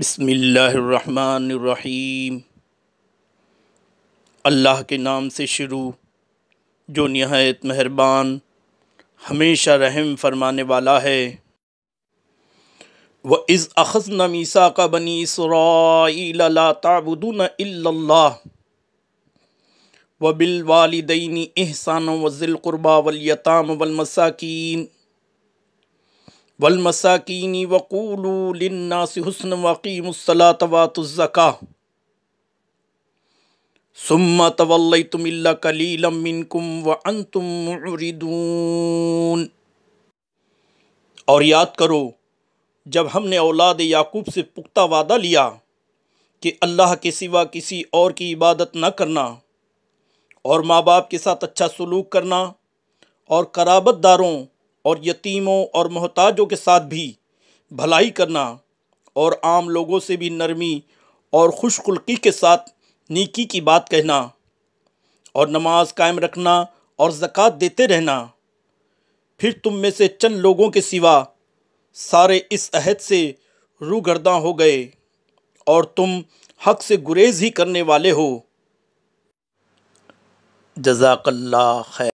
बसमीम अल्लाह के नाम से शुरू जो नहायत मेहरबान हमेशा रहम फरमाने वाला है व इज़ अखज़ नमीसा का बनी सरा ताबुदन व बिल वालदनी एहसान वज़िलक़ुरबा वलयताम वलमसाकीन वलमसाकीनी वक़ूलनास हसन वक़ीमसला तवातज़ा सुम्मा तवल्ल तुमिल्ला कलीलम मिनकुम व अन तुम और याद करो जब हमने औलाद याकूब से पुख्ता वादा लिया कि अल्लाह के सिवा किसी और की इबादत न करना और माँ बाप के साथ अच्छा सलूक करना और कराबत दारों और यतीमों और मोहताजों के साथ भी भलाई करना और आम लोगों से भी नरमी और खुशकुल्की के साथ नीकी की बात कहना और नमाज कायम रखना और ज़क़़त देते रहना फिर तुम में से चंद लोगों के सिवा सारे इस अहद से गर्दा हो गए और तुम हक से गुरेज ही करने वाले हो जजाकल्ला खैर